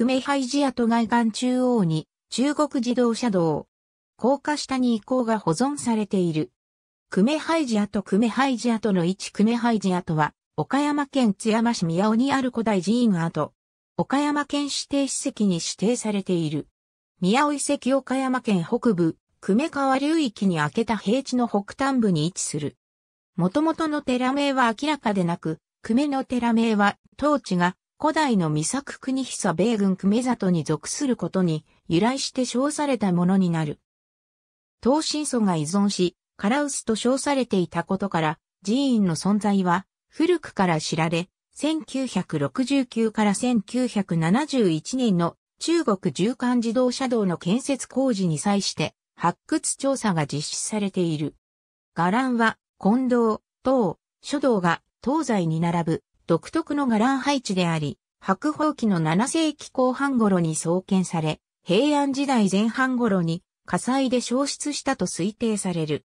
久米ハイジアと外岸中央に中国自動車道。高架下に遺構が保存されている。久米ハイジアと久米ハイジアとの位置久米ハイジアとは、岡山県津山市宮尾にある古代寺院跡。岡山県指定史跡に指定されている。宮尾遺跡岡山県北部、久米川流域に開けた平地の北端部に位置する。元々の寺名は明らかでなく、久米の寺名は、当地が古代の三作国久米軍久米里に属することに由来して称されたものになる。東神祖が依存し、カラウスと称されていたことから、寺院の存在は古くから知られ、1969から1971年の中国縦貫自動車道の建設工事に際して発掘調査が実施されている。伽藍は、近藤、東、書道が東西に並ぶ独特の伽藍配置であり、白宝記の7世紀後半頃に創建され、平安時代前半頃に火災で消失したと推定される。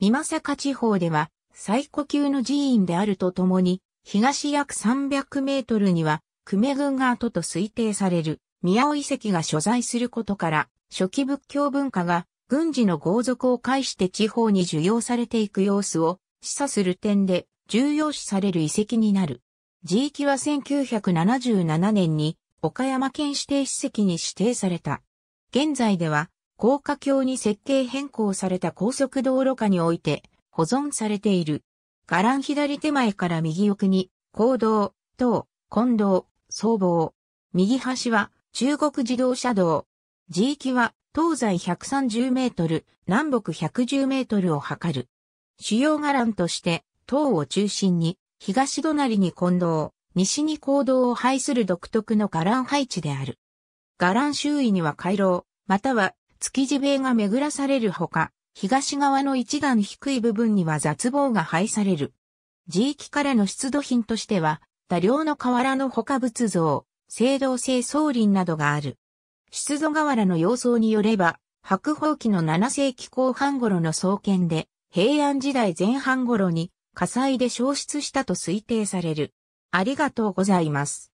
三政作地方では最古級の寺院であるとともに、東約300メートルには久米軍が跡と推定される宮尾遺跡が所在することから、初期仏教文化が軍事の豪族を介して地方に受容されていく様子を示唆する点で重要視される遺跡になる。地域は1977年に岡山県指定史跡に指定された。現在では、高架橋に設計変更された高速道路下において保存されている。伽藍左手前から右奥に、公道、塔、近道、総防。右端は中国自動車道。地域は東西130メートル、南北110メートルを測る。主要伽藍として、塔を中心に東隣に近藤、西に行動を排する独特の伽藍配置である。伽藍周囲には回廊、または築地塀が巡らされるほか、東側の一段低い部分には雑望が配される。地域からの出土品としては、多量の瓦の他仏像、青銅製僧林などがある。出土瓦の様相によれば、白宝記の7世紀後半頃の創建で、平安時代前半頃に火災で消失したと推定される。ありがとうございます。